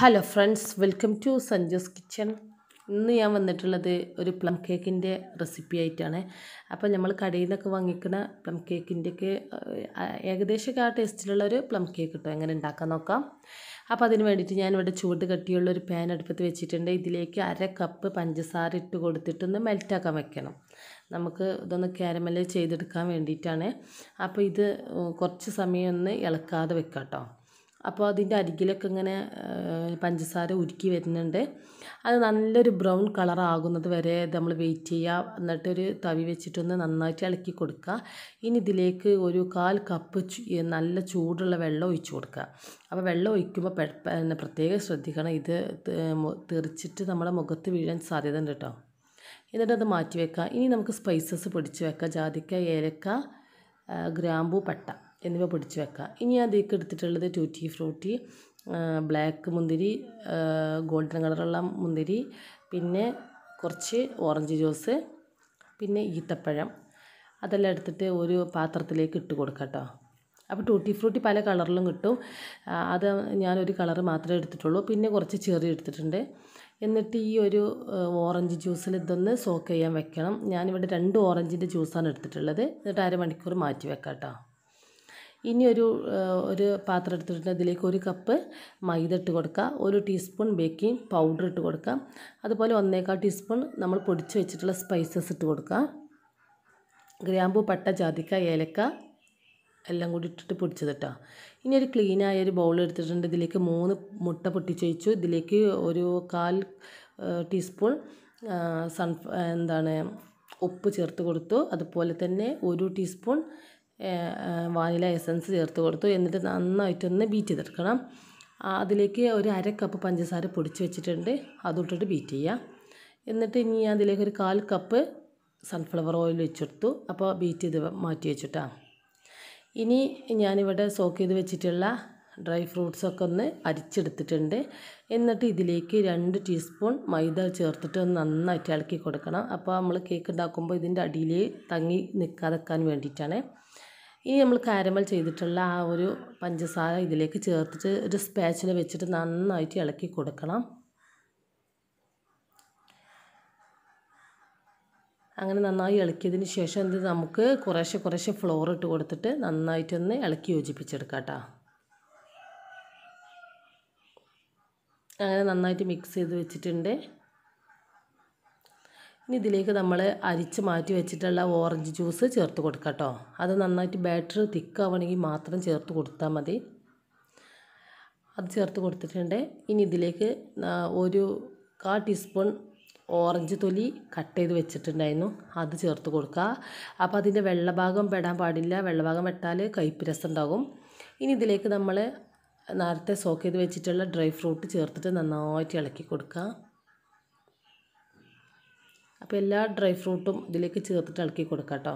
hello friends welcome to സഞ്ജോസ് kitchen ഇന്ന് ഞാൻ വന്നിട്ടുള്ളത് ഒരു പ്ലം കേക്കിൻ്റെ റെസിപ്പി ആയിട്ടാണ് അപ്പോൾ നമ്മൾ കടയിൽ നിന്നൊക്കെ വാങ്ങിക്കുന്ന പ്ലം കേക്കിൻ്റെയൊക്കെ ഏകദേശമൊക്കെ ആ ടേസ്റ്റിലുള്ള ഒരു പ്ലം കേക്ക് കിട്ടും എങ്ങനെ ഉണ്ടാക്കാൻ നോക്കാം അപ്പോൾ അതിന് വേണ്ടിയിട്ട് ഞാൻ ഇവിടെ ചൂട് കട്ടിയുള്ള ഒരു പാൻ അടുപ്പത്ത് വെച്ചിട്ടുണ്ട് ഇതിലേക്ക് അര കപ്പ് പഞ്ചസാര ഇട്ട് കൊടുത്തിട്ട് മെൽറ്റാക്കാൻ വെക്കണം നമുക്ക് ഇതൊന്ന് കാരമൽ ചെയ്തെടുക്കാൻ വേണ്ടിയിട്ടാണ് അപ്പോൾ ഇത് കുറച്ച് സമയം ഒന്ന് ഇളക്കാതെ വെക്കാം കേട്ടോ അപ്പോൾ അതിൻ്റെ അരികിലൊക്കെ ഇങ്ങനെ പഞ്ചസാര ഉരുക്കി വരുന്നുണ്ട് അത് നല്ലൊരു ബ്രൗൺ കളർ ആകുന്നത് വരെ നമ്മൾ വെയിറ്റ് ചെയ്യുക എന്നിട്ടൊരു തവി വെച്ചിട്ടൊന്ന് നന്നായിട്ട് ഇളക്കി കൊടുക്കുക ഇനി ഇതിലേക്ക് ഒരു കാൽ കപ്പ് നല്ല ചൂടുള്ള വെള്ളം ഒഴിച്ചു കൊടുക്കുക അപ്പോൾ വെള്ളം ഒഴിക്കുമ്പോൾ പിന്നെ പ്രത്യേകം ശ്രദ്ധിക്കണം ഇത് തെറിച്ചിട്ട് നമ്മുടെ മുഖത്ത് വീഴാൻ സാധ്യത ഉണ്ട് കേട്ടോ എന്നിട്ട് അത് മാറ്റി വെക്കുക ഇനി നമുക്ക് സ്പൈസസ് പൊടിച്ച് വെക്കാം ജാതിക്ക ഏലക്ക ഗ്രാമ്പൂ പട്ട എന്നിവ പൊടിച്ച് വെക്കുക ഇനി അതിലേക്ക് എടുത്തിട്ടുള്ളത് ടൂറ്റി ഫ്രൂട്ടി ബ്ലാക്ക് മുന്തിരി ഗോൾഡൻ കളറുള്ള മുന്തിരി പിന്നെ കുറച്ച് ഓറഞ്ച് ജ്യൂസ് പിന്നെ ഈത്തപ്പഴം അതെല്ലാം എടുത്തിട്ട് ഒരു പാത്രത്തിലേക്ക് ഇട്ട് കൊടുക്കാം കേട്ടോ അപ്പോൾ ടൂട്ടി ഫ്രൂട്ടി പല കളറിലും കിട്ടും അത് ഞാനൊരു കളർ മാത്രമേ എടുത്തിട്ടുള്ളൂ പിന്നെ കുറച്ച് ചെറി എടുത്തിട്ടുണ്ട് എന്നിട്ട് ഈ ഒരു ഓറഞ്ച് ജ്യൂസിൽ ഇതൊന്ന് സോക്ക് ചെയ്യാൻ വെക്കണം ഞാനിവിടെ രണ്ട് ഓറഞ്ചിൻ്റെ ജ്യൂസാണ് എടുത്തിട്ടുള്ളത് എന്നിട്ട് അരമണിക്കൂർ മാറ്റി വെക്കാം കേട്ടോ ഇനി ഒരു ഒരു പാത്രം എടുത്തിട്ടുണ്ട് അതിലേക്ക് ഒരു കപ്പ് മൈദ ഇട്ട് കൊടുക്കുക ഒരു ടീസ്പൂൺ ബേക്കിംഗ് പൗഡർ ഇട്ട് കൊടുക്കുക അതുപോലെ ഒന്നേക്കാൾ ടീസ്പൂൺ നമ്മൾ പൊടിച്ച് വെച്ചിട്ടുള്ള സ്പൈസസ് ഇട്ട് കൊടുക്കുക ഗ്രാമ്പൂ പട്ട ജാതിക്ക ഏലക്ക എല്ലാം കൂടി ഇട്ടിട്ട് പൊടിച്ചതിട്ടോ ഇനി ഒരു ക്ലീനായ ഒരു ബൗൾ എടുത്തിട്ടുണ്ട് ഇതിലേക്ക് മൂന്ന് മുട്ട പൊട്ടിച്ച് വെച്ചു ഇതിലേക്ക് ഒരു കാൽ ടീസ്പൂൺ സൺ എന്താണ് ഉപ്പ് ചേർത്ത് കൊടുത്തു അതുപോലെ തന്നെ ഒരു ടീസ്പൂൺ വാനില എസൻസ് ചേർത്ത് കൊടുത്തു എന്നിട്ട് നന്നായിട്ടൊന്ന് ബീറ്റ് ചെയ്തെടുക്കണം അതിലേക്ക് ഒരു അര കപ്പ് പഞ്ചസാര പൊടിച്ച് വെച്ചിട്ടുണ്ട് അതിട്ടിട്ട് ബീറ്റ് ചെയ്യുക എന്നിട്ട് ഇനി അതിലേക്ക് ഒരു കാൽ കപ്പ് സൺഫ്ലവർ ഓയിൽ വെച്ചെടുത്തു അപ്പോൾ ബീറ്റ് ചെയ്ത് മാറ്റി വെച്ചിട്ടാ ഇനി ഞാനിവിടെ സോക്ക് ചെയ്ത് വെച്ചിട്ടുള്ള ഡ്രൈ ഫ്രൂട്ട്സൊക്കെ ഒന്ന് അരിച്ചെടുത്തിട്ടുണ്ട് എന്നിട്ട് ഇതിലേക്ക് രണ്ട് ടീസ്പൂൺ മൈദ ചേർത്തിട്ട് ഒന്ന് നന്നായിട്ട് ഇളക്കി കൊടുക്കണം അപ്പോൾ നമ്മൾ കേക്ക് ഉണ്ടാക്കുമ്പോൾ ഇതിൻ്റെ അടിയിൽ തങ്ങി നിൽക്കാതെക്കാൻ വേണ്ടിയിട്ടാണ് ഈ നമ്മൾ കാരമൽ ചെയ്തിട്ടുള്ള ആ ഒരു പഞ്ചസാര ഇതിലേക്ക് ചേർത്തിട്ട് ഒരു സ്പാച്ചിൽ വെച്ചിട്ട് നന്നായിട്ട് ഇളക്കി കൊടുക്കണം അങ്ങനെ നന്നായി ഇളക്കിയതിന് ശേഷം എന്ത് നമുക്ക് കുറേശ്ശെ കുറേശ്ശെ ഫ്ലോർ ഇട്ട് കൊടുത്തിട്ട് നന്നായിട്ടൊന്ന് ഇളക്കി യോജിപ്പിച്ചെടുക്കാം കേട്ടോ അങ്ങനെ നന്നായിട്ട് മിക്സ് ചെയ്ത് വെച്ചിട്ടുണ്ട് ഇനി ഇതിലേക്ക് നമ്മൾ അരിച്ച് മാറ്റി വെച്ചിട്ടുള്ള ഓറഞ്ച് ജ്യൂസ് ചേർത്ത് കൊടുക്കട്ടോ അത് നന്നായിട്ട് ബാറ്റർ തിക്കാവണമെങ്കിൽ മാത്രം ചേർത്ത് കൊടുത്താൽ മതി അത് ചേർത്ത് കൊടുത്തിട്ടുണ്ട് ഇനി ഇതിലേക്ക് ഒരു കാ ടീസ്പൂൺ ഓറഞ്ച് തൊലി കട്ട് ചെയ്ത് വെച്ചിട്ടുണ്ടായിരുന്നു അത് ചേർത്ത് കൊടുക്കുക അപ്പോൾ അതിൻ്റെ വെള്ളഭാഗം പെടാൻ പാടില്ല വെള്ളഭാഗം പെട്ടാൽ കയ്പ്പ് രസം ഉണ്ടാകും ഇനി ഇതിലേക്ക് നമ്മൾ നേരത്തെ സോക്ക് ചെയ്ത് വെച്ചിട്ടുള്ള ഡ്രൈ ഫ്രൂട്ട് ചേർത്തിട്ട് നന്നായിട്ട് ഇളക്കി കൊടുക്കുക അപ്പോൾ എല്ലാ ഡ്രൈ ഫ്രൂട്ടും ഇതിലേക്ക് ചേർത്തിട്ട് ഇളക്കി കൊടുക്കാം കേട്ടോ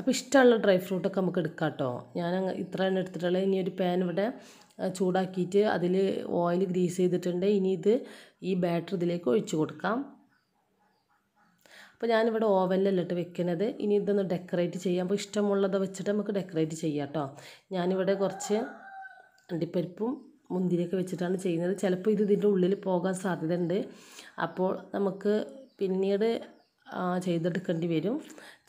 അപ്പോൾ ഇഷ്ടമുള്ള ഡ്രൈ ഫ്രൂട്ടൊക്കെ നമുക്ക് എടുക്കാം കേട്ടോ ഞാൻ ഇത്ര തന്നെ എടുത്തിട്ടുള്ളത് ഇനി ഒരു പാൻ ഇവിടെ ചൂടാക്കിയിട്ട് അതിൽ ഓയിൽ ഗ്രീസ് ചെയ്തിട്ടുണ്ട് ഇനി ഇത് ഈ ബാറ്റർ ഇതിലേക്ക് ഒഴിച്ച് കൊടുക്കാം അപ്പോൾ ഞാനിവിടെ ഓവനിലല്ല ഇട്ട് വെക്കുന്നത് ഇനി ഇതൊന്ന് ഡെക്കറേറ്റ് ചെയ്യാം അപ്പോൾ ഇഷ്ടമുള്ളത് വെച്ചിട്ട് നമുക്ക് ഡെക്കറേറ്റ് ചെയ്യാം കേട്ടോ ഞാനിവിടെ കുറച്ച് അണ്ടിപ്പരിപ്പും മുന്തിരിയൊക്കെ വെച്ചിട്ടാണ് ചെയ്യുന്നത് ചിലപ്പോൾ ഇത് ഇതിൻ്റെ ഉള്ളിൽ പോകാൻ സാധ്യതയുണ്ട് അപ്പോൾ നമുക്ക് പിന്നീട് ചെയ്തെടുക്കേണ്ടി വരും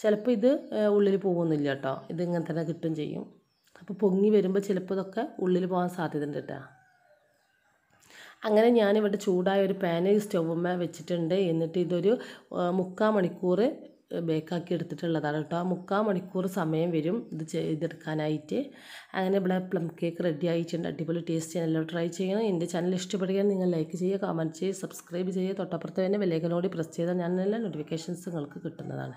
ചിലപ്പോൾ ഇത് ഉള്ളിൽ പോകുന്നില്ല കേട്ടോ ഇതിങ്ങനെ തന്നെ കിട്ടും ചെയ്യും അപ്പോൾ പൊങ്ങി വരുമ്പോൾ ചിലപ്പോൾ ഇതൊക്കെ ഉള്ളിൽ പോകാൻ സാധ്യതയുണ്ട് കേട്ടോ അങ്ങനെ ഞാനിവിടെ ചൂടായ ഒരു പാന് സ്റ്റൗമ്മ വെച്ചിട്ടുണ്ട് എന്നിട്ട് ഇതൊരു മുക്കാൽ മണിക്കൂർ ബേക്കാക്കി എടുത്തിട്ടുള്ളതാണ് കേട്ടോ മുക്കാൽ മണിക്കൂർ സമയം വരും ഇത് ചെയ്തെടുക്കാനായിട്ട് അങ്ങനെ ഇവിടെ പ്ലം കേക്ക് റെഡി ആയിട്ടുണ്ട് അടിപൊളി ടേസ്റ്റ് എല്ലാവരും ട്രൈ ചെയ്യണം എൻ്റെ ചാനൽ ഇഷ്ടപ്പെടുകയാണ് നിങ്ങൾ ലൈക്ക് ചെയ്യുക കമൻറ്റ് ചെയ്യുക സബ്സ്ക്രൈബ് ചെയ്യുക തൊട്ടപ്പുറത്ത് തന്നെ വിലകളോട് പ്രസ് ചെയ്താൽ ഞാൻ എല്ലാ നോട്ടിഫിക്കേഷൻസ് നിങ്ങൾക്ക് കിട്ടുന്നതാണ്